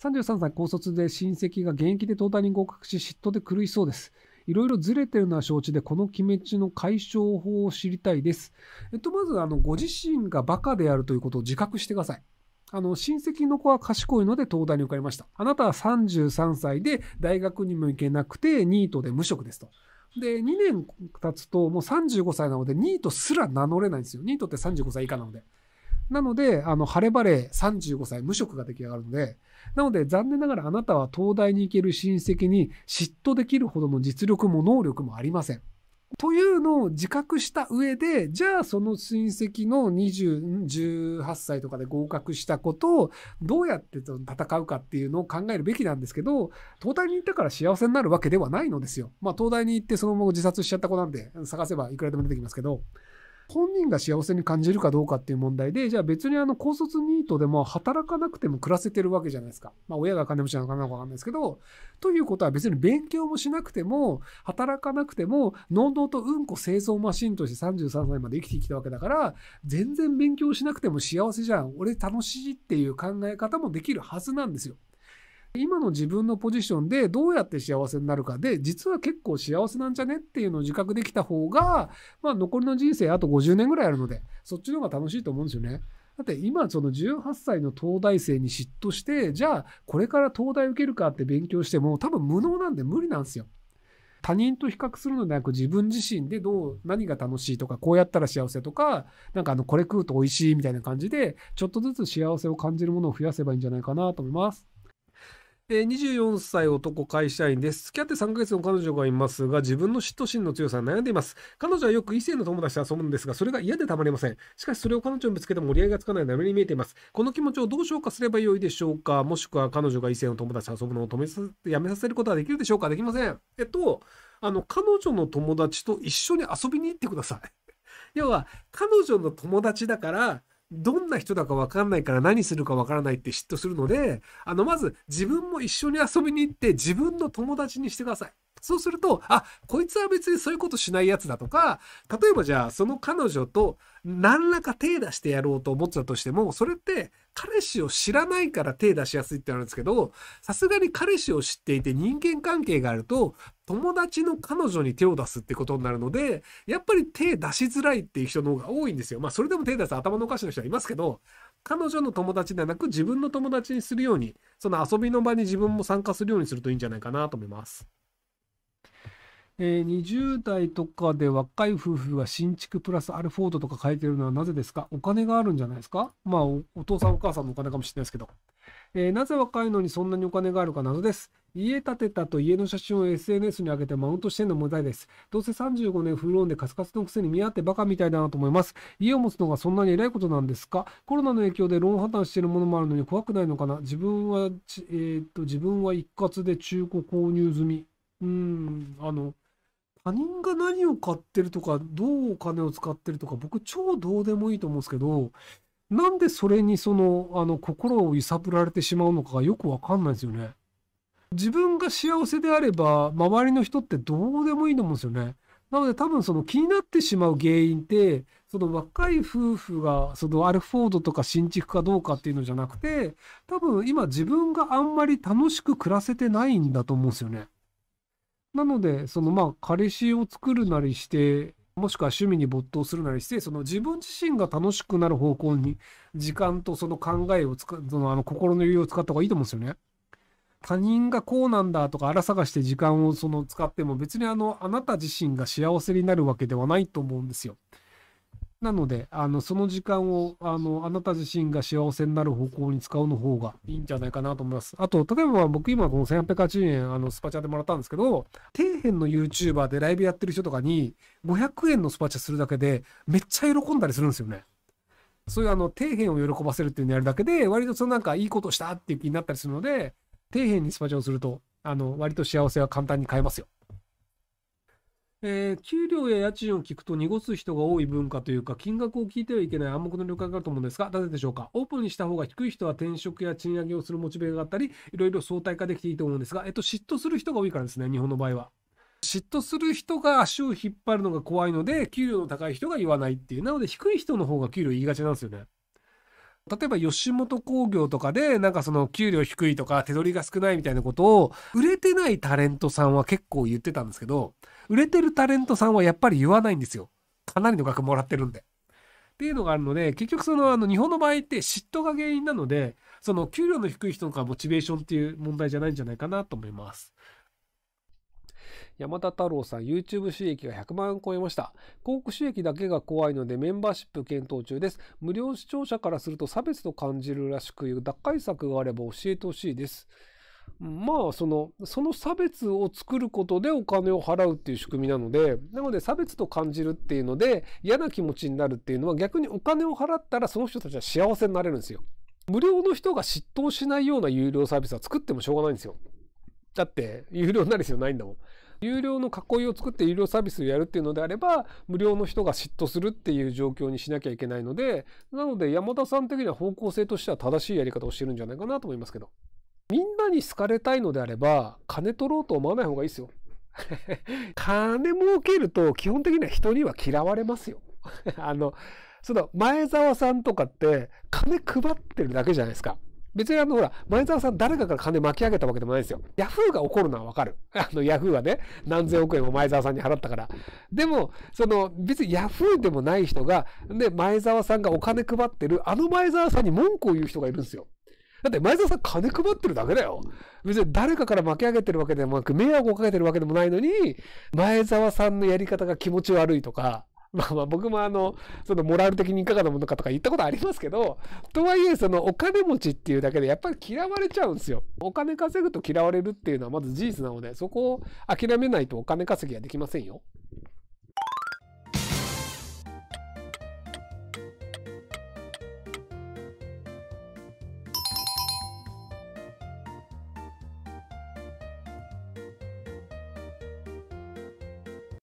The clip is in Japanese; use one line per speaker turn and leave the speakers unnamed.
33歳高卒で親戚が現役で東大に合格し嫉妬で狂いそうです。いろいろずれてるのは承知で、この決め地の解消法を知りたいです。えっと、まず、あの、ご自身がバカであるということを自覚してください。あの、親戚の子は賢いので東大に受かりました。あなたは33歳で大学にも行けなくて、ニートで無職ですと。で、2年経つともう35歳なので、ニートすら名乗れないんですよ。ニートって35歳以下なので。なので、あの、晴れ晴れ35歳無職が出来上がるので、なので残念ながらあなたは東大に行ける親戚に嫉妬できるほどの実力も能力もありません。というのを自覚した上で、じゃあその親戚の2 8歳とかで合格したことをどうやって戦うかっていうのを考えるべきなんですけど、東大に行ったから幸せになるわけではないのですよ。まあ東大に行ってそのまま自殺しちゃった子なんで探せばいくらでも出てきますけど。本人が幸せに感じるかどうかっていう問題で、じゃあ別にあの高卒ニートでも働かなくても暮らせてるわけじゃないですか。まあ親が金持ちなのかなのかわかんないですけど、ということは別に勉強もしなくても、働かなくても、能動とうんこ清掃マシンとして33歳まで生きてきたわけだから、全然勉強しなくても幸せじゃん。俺楽しいっていう考え方もできるはずなんですよ。今の自分のポジションでどうやって幸せになるかで、実は結構幸せなんじゃねっていうのを自覚できた方が、まあ残りの人生あと50年ぐらいあるので、そっちの方が楽しいと思うんですよね。だって今その18歳の東大生に嫉妬して、じゃあこれから東大受けるかって勉強しても多分無能なんで無理なんですよ。他人と比較するのではなく自分自身でどう、何が楽しいとか、こうやったら幸せとか、なんかあの、これ食うと美味しいみたいな感じで、ちょっとずつ幸せを感じるものを増やせばいいんじゃないかなと思います。えー、24歳男会社員です。付き合って3ヶ月の彼女がいますが、自分の嫉妬心の強さに悩んでいます。彼女はよく異性の友達と遊ぶんですが、それが嫌でたまりません。しかしそれを彼女にぶつけても折り合いがつかない悩みに見えています。この気持ちをどう消化すればよいでしょうかもしくは彼女が異性の友達と遊ぶのを止めさせ、やめさせることはできるでしょうかできません。えっと、あの、彼女の友達と一緒に遊びに行ってください。要は、彼女の友達だから、どんな人だか分かんないから何するか分からないって嫉妬するので、あの、まず自分も一緒に遊びに行って自分の友達にしてください。そうすると、あ、こいつは別にそういうことしないやつだとか、例えばじゃあ、その彼女と何らか手出してやろうと思ってたとしても、それって彼氏を知らないから手出しやすいってあるんですけど、さすがに彼氏を知っていて人間関係があると、友達の彼女に手を出すってことになるので、やっぱり手出しづらいっていう人の方が多いんですよ。まあ、それでも手出す頭のおかしな人はいますけど、彼女の友達ではなく自分の友達にするように、その遊びの場に自分も参加するようにするといいんじゃないかなと思います。えー、20代とかで若い夫婦が新築プラスアルフォードとか書いてるのはなぜですかお金があるんじゃないですかまあお、お父さんお母さんのお金かもしれないですけど。えー、なぜ若いのにそんなにお金があるか謎です。家建てたと家の写真を SNS に上げてマウントしてんの問題です。どうせ35年フルーンでカツカツのくせに見合ってバカみたいだなと思います。家を持つのがそんなに偉いことなんですかコロナの影響でローン破綻してるものもあるのに怖くないのかな自分は、えー、っと、自分は一括で中古購入済み。うん、あの、他人が何を買ってるとか、どうお金を使ってるとか、僕超どうでもいいと思うんですけど、なんでそれにその、あの、心を揺さぶられてしまうのかがよくわかんないですよね。自分が幸せであれば、周りの人ってどうでもいいと思うんですよね。なので多分その気になってしまう原因って、その若い夫婦が、そのアルフォードとか新築かどうかっていうのじゃなくて、多分今自分があんまり楽しく暮らせてないんだと思うんですよね。なので、そのまあ、彼氏を作るなりして、もしくは趣味に没頭するなりして、その自分自身が楽しくなる方向に、時間とその考えを使う、そのあの心の余裕を使った方がいいと思うんですよね。他人がこうなんだとか、あら探して時間をその使っても、別にあの、あなた自身が幸せになるわけではないと思うんですよ。なので、あの、その時間を、あの、あなた自身が幸せになる方向に使うの方がいいんじゃないかなと思います。あと、例えば僕今この1880円、あの、スパチャでもらったんですけど、底辺の YouTuber でライブやってる人とかに、500円のスパチャするだけで、めっちゃ喜んだりするんですよね。そういうあの、底辺を喜ばせるっていうのをやるだけで、割とそのなんかいいことしたっていう気になったりするので、底辺にスパチャをすると、あの、割と幸せは簡単に買えますよ。えー、給料や家賃を聞くと濁す人が多い文化というか、金額を聞いてはいけない暗黙の了解があると思うんですが、なぜでしょうか。オープンにした方が低い人は転職や賃上げをするモチベがあったり、いろいろ相対化できていいと思うんですが、えっと、嫉妬する人が多いからですね、日本の場合は。嫉妬する人が足を引っ張るのが怖いので、給料の高い人が言わないっていう。なので、低い人の方が給料言いがちなんですよね。例えば吉本興業とかでなんかその給料低いとか手取りが少ないみたいなことを売れてないタレントさんは結構言ってたんですけど売れてるタレントさんはやっぱり言わないんですよかなりの額もらってるんで。っていうのがあるので結局そのあの日本の場合って嫉妬が原因なのでその給料の低い人とかモチベーションっていう問題じゃないんじゃないかなと思います。山田太郎さん YouTube 収益が100万超えました。広告収益だけが怖いのでメンバーシップ検討中です。無料視聴者からすると差別と感じるらしく、打開策があれば教えてほしいです。まあ、その、その差別を作ることでお金を払うっていう仕組みなので、なので差別と感じるっていうので嫌な気持ちになるっていうのは逆にお金を払ったらその人たちは幸せになれるんですよ。無料の人が嫉妬しないような有料サービスは作ってもしょうがないんですよ。だって、有料になる必要ないんだもん。有料の囲いを作って有料サービスをやるっていうのであれば、無料の人が嫉妬するっていう状況にしなきゃいけないので、なので山田さん的には方向性としては正しいやり方をしてるんじゃないかなと思いますけど。みんなに好かれたいのであれば、金取ろうと思わない方がいいですよ。金儲けると基本的には人には嫌われますよ。あの、その前澤さんとかって金配ってるだけじゃないですか。別にあの、ほら、前澤さん誰かから金巻き上げたわけでもないですよ。ヤフーが怒るのはわかる。あの、ヤフーはね、何千億円も前澤さんに払ったから。でも、その、別にヤフーでもない人が、で、前澤さんがお金配ってる、あの前澤さんに文句を言う人がいるんですよ。だって前澤さん金配ってるだけだよ。別に誰かから巻き上げてるわけでもなく、迷惑をかけてるわけでもないのに、前澤さんのやり方が気持ち悪いとか、まあまあ僕もあの、そのモラル的にいかがなものかとか言ったことありますけど、とはいえそのお金持ちっていうだけでやっぱり嫌われちゃうんですよ。お金稼ぐと嫌われるっていうのはまず事実なので、そこを諦めないとお金稼ぎはできませんよ。